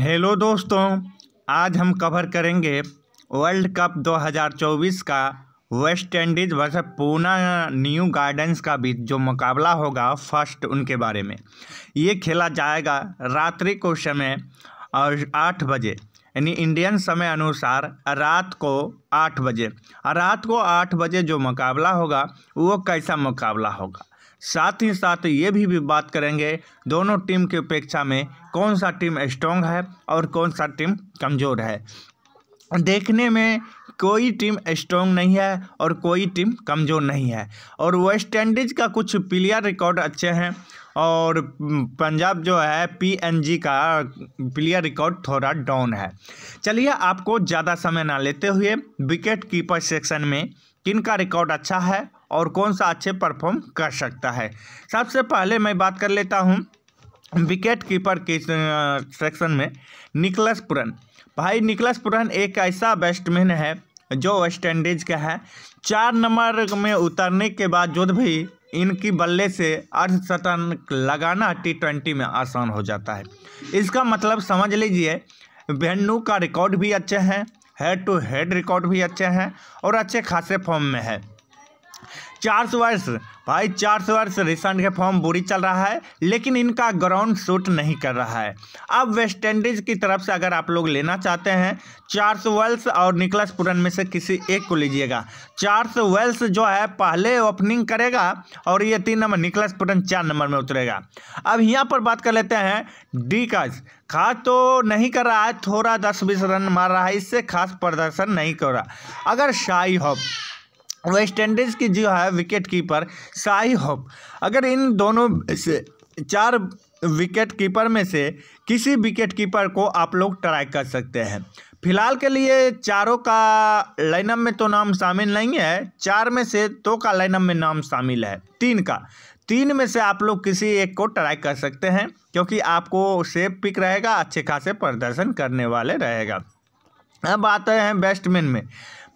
hello दोस्तों आज हम कवर करेंगे वर्ल्ड कप 2024 का वेस्ट इंडीज़ वर्ष पूना न्यू गार्डन्स का भी जो मुकाबला होगा फर्स्ट उनके बारे में ये खेला जाएगा रात्रि को समय और आठ बजे यानी इंडियन समय अनुसार रात को आठ बजे और रात को आठ बजे जो मुकाबला होगा वो कैसा मुकाबला होगा साथ ही साथ ये भी, भी बात करेंगे दोनों टीम की अपेक्षा में कौन सा टीम स्ट्रॉन्ग है और कौन सा टीम कमज़ोर है देखने में कोई टीम स्ट्रॉन्ग नहीं है और कोई टीम कमज़ोर नहीं है और वेस्ट इंडीज़ का कुछ प्लेयर रिकॉर्ड अच्छे हैं और हम्म, पंजाब जो है पीएनजी का प्लेयर रिकॉर्ड थोड़ा डाउन है चलिए आपको ज़्यादा समय ना लेते हुए विकेट कीपर सेक्शन में किन का रिकॉर्ड अच्छा है और कौन सा अच्छे परफॉर्म कर सकता है सबसे पहले मैं बात कर लेता हूँ विकेट कीपर के सेक्शन में निकलस पुरन भाई निकलस पुरन एक ऐसा बैट्समैन है जो वेस्ट इंडीज का है चार नंबर में उतरने के बाद जो भी इनकी बल्ले से अर्धशतन लगाना टी ट्वेंटी में आसान हो जाता है इसका मतलब समझ लीजिए भेन्नू का रिकॉर्ड भी अच्छे हैं हेड टू हेड रिकॉर्ड भी अच्छे हैं और अच्छे खासे फॉर्म में है चार सौ वर्ष भाई चार सौ वर्ष रिसेंट के फॉर्म बुरी चल रहा है लेकिन इनका ग्राउंड शूट नहीं कर रहा है अब वेस्ट इंडीज की तरफ से अगर आप लोग लेना चाहते हैं चार सौ वेल्स और निकलस पुरन में से किसी एक को लीजिएगा चार सौ वेल्स जो है पहले ओपनिंग करेगा और ये तीन नंबर निकलस पुरन चार नंबर में उतरेगा अब यहाँ पर बात कर लेते हैं डी काज खास तो नहीं कर रहा है थोड़ा दस बीस रन मार रहा है इससे खास प्रदर्शन नहीं कर रहा अगर शाही हॉफ वेस्ट इंडीज़ की जो है विकेट कीपर शाही होप अगर इन दोनों चार विकेट कीपर में से किसी विकेट कीपर को आप लोग ट्राई कर सकते हैं फिलहाल के लिए चारों का लाइनअप में तो नाम शामिल नहीं है चार में से दो तो का लाइनअप में नाम शामिल है तीन का तीन में से आप लोग किसी एक को ट्राई कर सकते हैं क्योंकि आपको सेफ पिक रहेगा अच्छे खासे प्रदर्शन करने वाले रहेगा अब आते हैं बैट्समैन में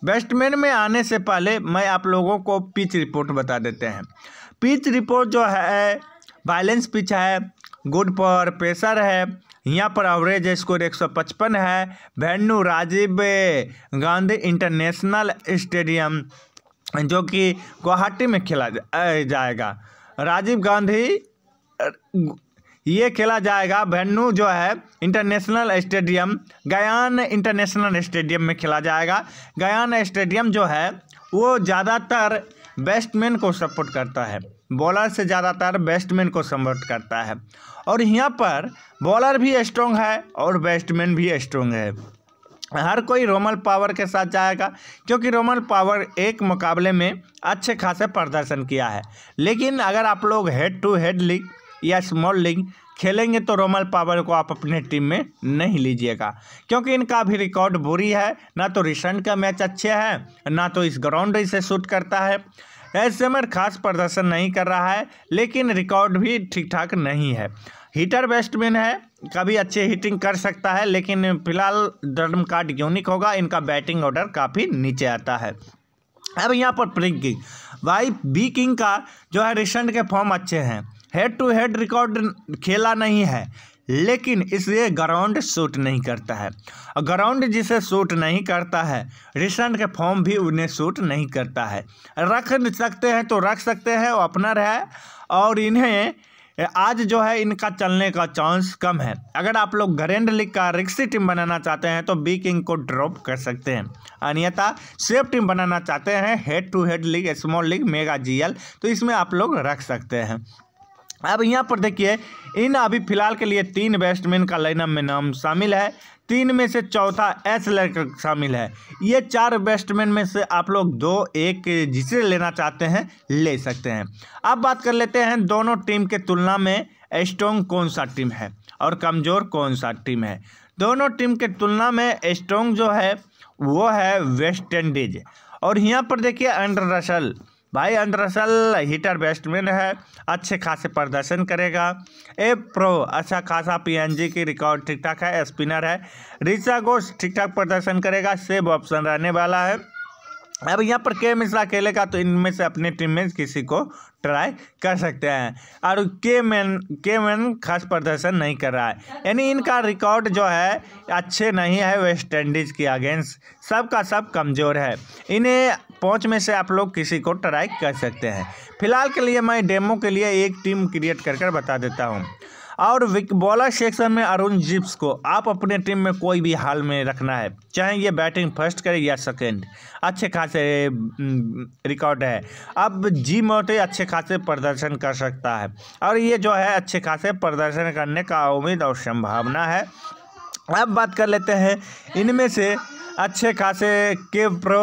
बैट्समैन में आने से पहले मैं आप लोगों को पिच रिपोर्ट बता देते हैं पिच रिपोर्ट जो है बैलेंस पिच है गुड पर प्रेशर है यहाँ पर एवरेज स्कोर 155 है venue Rajiv Gandhi international stadium जो कि गुवाहाटी में खेला जाएगा राजीव गांधी ये खेला जाएगा वेन्यू जो है international stadium Guyana international stadium में खेला जाएगा गयान स्टेडियम जो है वो ज़्यादातर बैट्समैन को सपोर्ट करता है बॉलर से ज़्यादातर बैट्समैन को सपोर्ट करता है और यहाँ पर बॉलर भी स्ट्रॉन्ग है और बैट्समैन भी स्ट्रॉन्ग है हर कोई रोमल पावर के साथ जाएगा क्योंकि रोमल पावर एक मुकाबले में अच्छे खासे प्रदर्शन किया है लेकिन अगर आप लोग हेड टू हेड लीग या स्मॉल लीग खेलेंगे तो रोमल पावर को आप अपने टीम में नहीं लीजिएगा क्योंकि इनका भी रिकॉर्ड बुरी है ना तो रिसेंट का मैच अच्छे है ना तो इस ग्राउंड से शूट करता है ऐसे में खास प्रदर्शन नहीं कर रहा है लेकिन रिकॉर्ड भी ठीक ठाक नहीं है हीटर बैट्समैन है कभी अच्छे हीटिंग कर सकता है लेकिन फिलहाल ड्रम कार्ड यूनिक होगा इनका बैटिंग ऑर्डर काफ़ी नीचे आता है अब यहाँ पर प्रिंग किंग भाई बी किंग का जो है रिसेंट के फॉर्म अच्छे हैं हेड टू हेड रिकॉर्ड खेला नहीं है लेकिन इसलिए ग्राउंड शूट नहीं करता है और ग्राउंड जिसे शूट नहीं करता है रिसेंट के फॉर्म भी उन्हें शूट नहीं करता है रख सकते हैं तो रख सकते हैं वो अपना रहे और इन्हें आज जो है इनका चलने का चांस कम है अगर आप लोग ग्रैंड लीग का रिक्सी टीम बनाना चाहते हैं तो बी किंग को ड्रॉप कर सकते हैं अन्यथा सेफ टीम बनाना चाहते हैं head to head league small league mega GL तो इसमें आप लोग रख सकते हैं अब यहाँ पर देखिए इन अभी फिलहाल के लिए तीन बैट्समैन का लाइनअप में नाम शामिल है तीन में से चौथा एस लेकर शामिल है ये चार बैट्समैन में से आप लोग दो एक जिसे लेना चाहते हैं ले सकते हैं अब बात कर लेते हैं दोनों टीम के तुलना में स्ट्रॉन्ग कौन सा टीम है और कमज़ोर कौन सा टीम है दोनों टीम के तुलना में स्ट्रॉन्ग जो है वो है वेस्ट इंडीज और यहाँ पर देखिए अंडर रसल भाई अंडरसल हीटर बैट्समैन है अच्छे खासे प्रदर्शन करेगा ए प्रो अच्छा खासा पीएनजी की रिकॉर्ड ठीक ठाक है स्पिनर है रिचा घोष ठीक ठाक प्रदर्शन करेगा सेब ऑप्शन रहने वाला है अब यहाँ पर के मिश्रा खेलेगा तो इनमें से अपने टीम में किसी को ट्राई कर सकते हैं और के मैन के मैन खास प्रदर्शन नहीं कर रहा है यानी इनका रिकॉर्ड जो है अच्छे नहीं है वेस्ट इंडीज़ की अगेंस्ट सब का सब कमज़ोर है इन्हें पहुँच में से आप लोग किसी को ट्राई कर सकते हैं फिलहाल के लिए मैं डेमो के लिए एक टीम क्रिएट कर कर बता देता हूँ और बॉलर सेक्शन में अरुण जिप्स को आप अपने टीम में कोई भी हाल में रखना है चाहे ये बैटिंग फर्स्ट करे या सेकेंड अच्छे खासे रिकॉर्ड हम्म, है अब जी मोटे अच्छे खासे प्रदर्शन कर सकता है और ये जो है अच्छे खासे प्रदर्शन करने का उम्मीद और संभावना है अब बात कर लेते हैं इनमें से अच्छे खासे के प्रो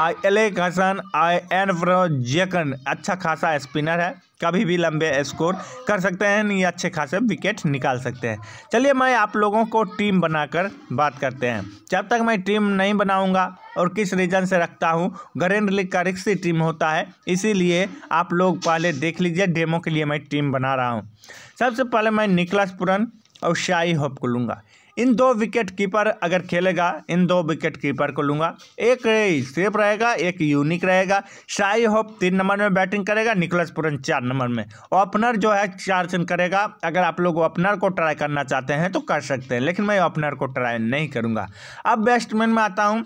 आई एल हसन आई एन प्रो जेकन अच्छा खासा स्पिनर है कभी भी लंबे स्कोर कर सकते हैं या अच्छे खासे विकेट निकाल सकते हैं चलिए मैं आप लोगों को टीम बनाकर बात करते हैं जब तक मैं टीम नहीं बनाऊंगा और किस रीज़न से रखता हूं गरेंद्र लीग का रिक्स टीम होता है इसीलिए आप लोग पहले देख लीजिए डेमो के लिए मैं टीम बना रहा हूँ सबसे पहले मैं निकलास पुरन और शाही होप को लूँगा इन दो विकेट कीपर अगर खेलेगा इन दो विकेट कीपर को लूँगा एक सेफ रहेगा एक यूनिक रहेगा शाही होप तीन नंबर में बैटिंग करेगा निकोलस पुरन चार नंबर में ओपनर जो है चार चार्सन करेगा अगर आप लोग ओपनर को ट्राई करना चाहते हैं तो कर सकते हैं लेकिन मैं ओपनर को ट्राई नहीं करूँगा अब बैट्समैन में आता हूँ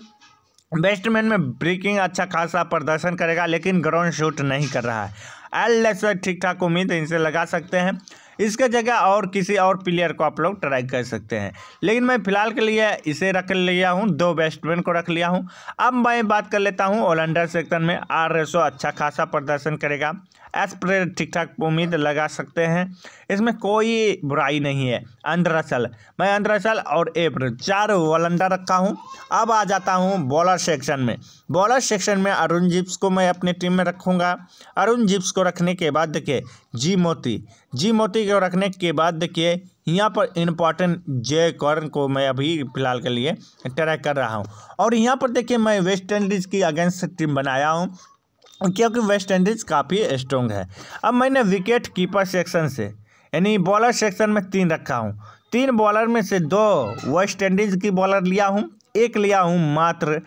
बैट्समैन में ब्रेकिंग अच्छा खासा प्रदर्शन करेगा लेकिन ग्राउंड शूट नहीं कर रहा है एल ठीक ठाक उम्मीद इनसे लगा सकते हैं इसका जगह और किसी और प्लेयर को आप लोग ट्राई कर सकते हैं लेकिन मैं फिलहाल के लिए इसे रख लिया हूँ दो बैट्समैन को रख लिया हूँ अब मैं बात कर लेता हूँ ऑलराउंडर सेक्शन में आर रेसो अच्छा खासा प्रदर्शन करेगा एज ठीक ठाक उम्मीद लगा सकते हैं इसमें कोई बुराई नहीं है अंदरअसल मैं अंदरअसल और एप्र चार वलंडर रखा हूँ अब आ जाता हूँ बॉलर सेक्शन में बॉलर सेक्शन में अरुण जिप्स को मैं अपनी टीम में रखूँगा अरुण जिप्स को रखने के बाद देखिए जी मोती जी मोती को रखने के बाद देखिए यहाँ पर इम्पॉर्टेंट जे कॉर्न को मैं अभी फिलहाल के लिए ट्रैक कर रहा हूँ और यहाँ पर देखिए मैं वेस्ट इंडीज़ की अगेंस्ट टीम बनाया हूँ क्योंकि वेस्ट इंडीज़ काफ़ी स्ट्रॉन्ग है अब मैंने विकेट कीपर सेक्शन से यानी बॉलर सेक्शन में तीन रखा हूँ तीन बॉलर में से दो वेस्ट इंडीज़ की बॉलर लिया हूँ एक लिया हूँ मात्र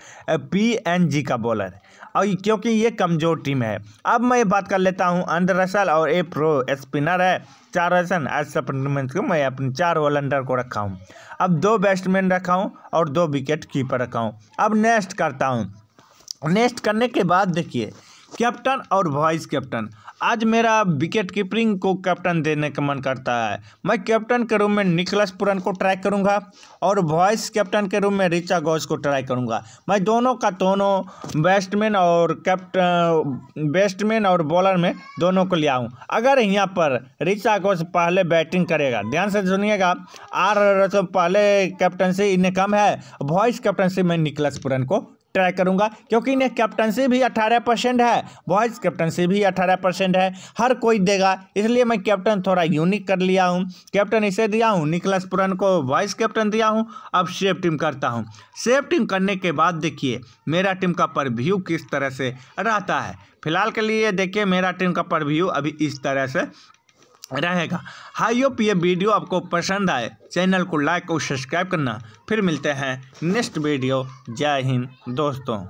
पी एन जी का बॉलर और क्योंकि ये कमज़ोर टीम है अब मैं बात कर लेता हूँ अंदर रसल और ए प्रो स्पिनर है चार रसन एज सप्लीमेंट को मैं अपने चार ऑलराउंडर को रखा हूँ अब दो बैट्समैन रखा हूँ और दो विकेट कीपर रखा हूँ अब नेक्स्ट करता हूँ नेक्स्ट करने के बाद देखिए कैप्टन और वाइस कैप्टन आज मेरा विकेट कीपरिंग को कैप्टन देने का मन करता है मैं कैप्टन के रूम में निकलस पुरन को ट्राई करूंगा और वाइस कैप्टन के रूम में रिचा गौज को ट्राई करूंगा मैं दोनों का दोनों बैट्समैन और कैप्टन बैट्समैन और बॉलर में दोनों को ले आऊँ अगर यहाँ पर रिचा घोष पहले बैटिंग करेगा ध्यान से सुनिएगा आर रतन पहले कैप्टनसी इन्हें कम है वॉइस कैप्टनसी में निकलस पुरन को ट्राई करूँगा क्योंकि इन्हें कैप्टनसी भी अट्ठारह परसेंट है बॉयज़ कैप्टनसी भी अठारह परसेंट है हर कोई देगा इसलिए मैं कैप्टन थोड़ा यूनिक कर लिया हूँ कैप्टन इसे दिया हूँ निकलस पुरन को वाइस कैप्टन दिया हूँ अब सेफ टीम करता हूँ सेफ टीम करने के बाद देखिए मेरा टीम का परव्यू किस तरह से रहता है फिलहाल के लिए देखिए मेरा टीम का परव्यू अभी इस तरह से रहेगा हाई होप ये वीडियो आपको पसंद आए चैनल को लाइक और सब्सक्राइब करना फिर मिलते हैं नेक्स्ट वीडियो जय हिंद दोस्तों